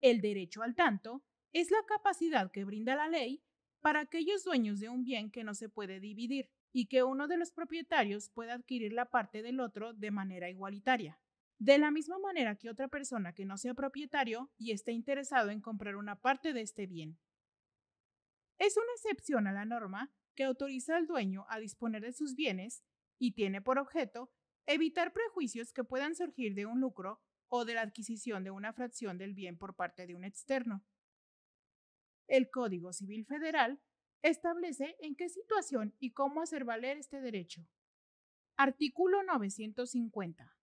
El derecho al tanto es la capacidad que brinda la ley para aquellos dueños de un bien que no se puede dividir y que uno de los propietarios pueda adquirir la parte del otro de manera igualitaria. De la misma manera que otra persona que no sea propietario y esté interesado en comprar una parte de este bien. Es una excepción a la norma que autoriza al dueño a disponer de sus bienes y tiene por objeto evitar prejuicios que puedan surgir de un lucro o de la adquisición de una fracción del bien por parte de un externo. El Código Civil Federal establece en qué situación y cómo hacer valer este derecho. Artículo 950.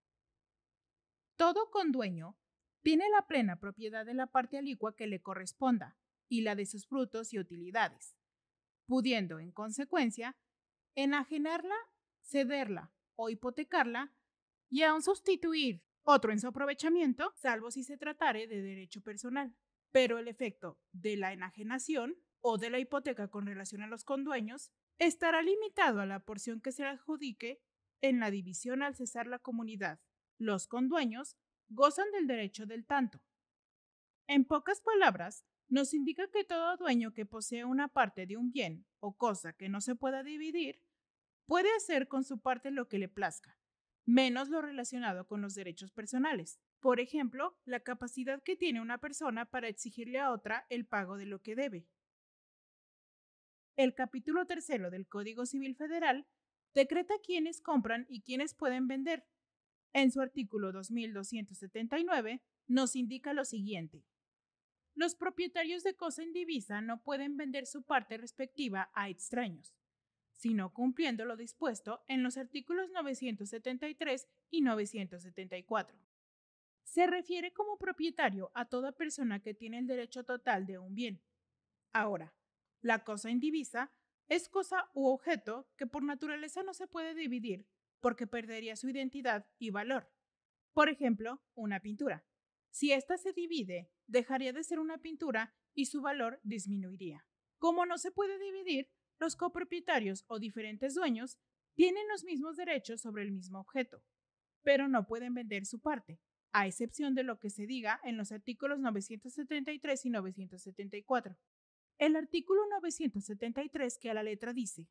Todo condueño tiene la plena propiedad de la parte alicua que le corresponda y la de sus frutos y utilidades, pudiendo, en consecuencia, enajenarla, cederla o hipotecarla y aun sustituir otro en su aprovechamiento, salvo si se tratare de derecho personal. Pero el efecto de la enajenación o de la hipoteca con relación a los condueños estará limitado a la porción que se le adjudique en la división al cesar la comunidad. Los condueños gozan del derecho del tanto. En pocas palabras, nos indica que todo dueño que posee una parte de un bien o cosa que no se pueda dividir puede hacer con su parte lo que le plazca, menos lo relacionado con los derechos personales. Por ejemplo, la capacidad que tiene una persona para exigirle a otra el pago de lo que debe. El capítulo tercero del Código Civil Federal decreta quiénes compran y quiénes pueden vender. En su artículo 2279 nos indica lo siguiente. Los propietarios de cosa indivisa no pueden vender su parte respectiva a extraños sino cumpliendo lo dispuesto en los artículos 973 y 974. Se refiere como propietario a toda persona que tiene el derecho total de un bien. Ahora, la cosa indivisa es cosa u objeto que por naturaleza no se puede dividir porque perdería su identidad y valor. Por ejemplo, una pintura. Si ésta se divide, dejaría de ser una pintura y su valor disminuiría. Como no se puede dividir, los copropietarios o diferentes dueños tienen los mismos derechos sobre el mismo objeto, pero no pueden vender su parte, a excepción de lo que se diga en los artículos 973 y 974. El artículo 973 que a la letra dice,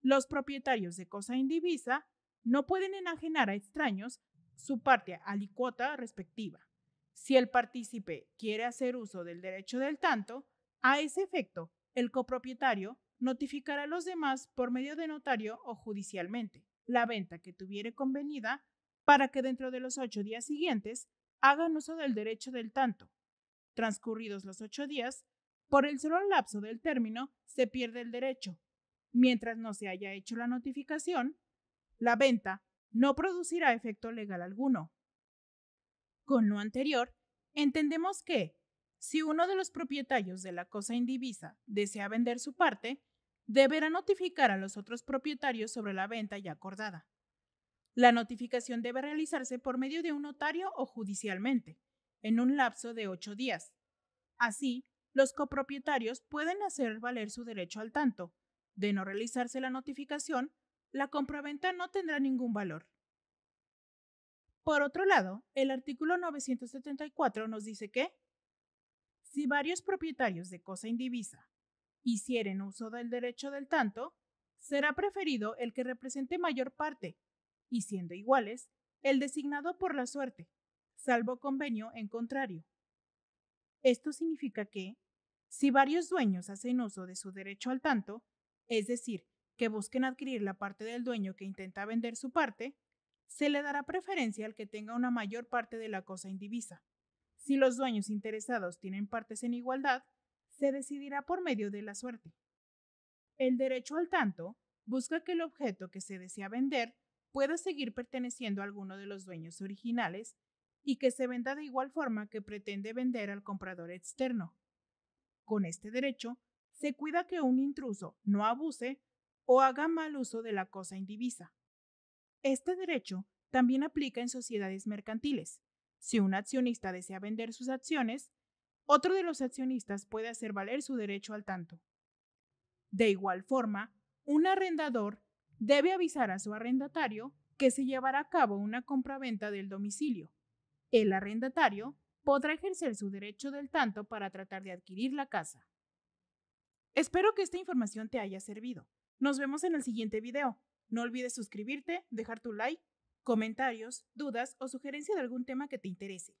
los propietarios de cosa indivisa no pueden enajenar a extraños su parte alicuota respectiva. Si el partícipe quiere hacer uso del derecho del tanto, a ese efecto, el copropietario notificará a los demás por medio de notario o judicialmente la venta que tuviere convenida para que dentro de los ocho días siguientes hagan uso del derecho del tanto. Transcurridos los ocho días, por el solo lapso del término se pierde el derecho. Mientras no se haya hecho la notificación, la venta no producirá efecto legal alguno. Con lo anterior, entendemos que si uno de los propietarios de la cosa indivisa desea vender su parte, deberá notificar a los otros propietarios sobre la venta ya acordada. La notificación debe realizarse por medio de un notario o judicialmente, en un lapso de ocho días. Así, los copropietarios pueden hacer valer su derecho al tanto. De no realizarse la notificación, la compraventa no tendrá ningún valor. Por otro lado, el artículo 974 nos dice que si varios propietarios de cosa indivisa hicieren uso del derecho del tanto, será preferido el que represente mayor parte, y siendo iguales, el designado por la suerte, salvo convenio en contrario. Esto significa que, si varios dueños hacen uso de su derecho al tanto, es decir, que busquen adquirir la parte del dueño que intenta vender su parte, se le dará preferencia al que tenga una mayor parte de la cosa indivisa. Si los dueños interesados tienen partes en igualdad, se decidirá por medio de la suerte. El derecho al tanto busca que el objeto que se desea vender pueda seguir perteneciendo a alguno de los dueños originales y que se venda de igual forma que pretende vender al comprador externo. Con este derecho, se cuida que un intruso no abuse o haga mal uso de la cosa indivisa. Este derecho también aplica en sociedades mercantiles, si un accionista desea vender sus acciones, otro de los accionistas puede hacer valer su derecho al tanto. De igual forma, un arrendador debe avisar a su arrendatario que se llevará a cabo una compraventa del domicilio. El arrendatario podrá ejercer su derecho del tanto para tratar de adquirir la casa. Espero que esta información te haya servido. Nos vemos en el siguiente video. No olvides suscribirte, dejar tu like comentarios, dudas o sugerencia de algún tema que te interese.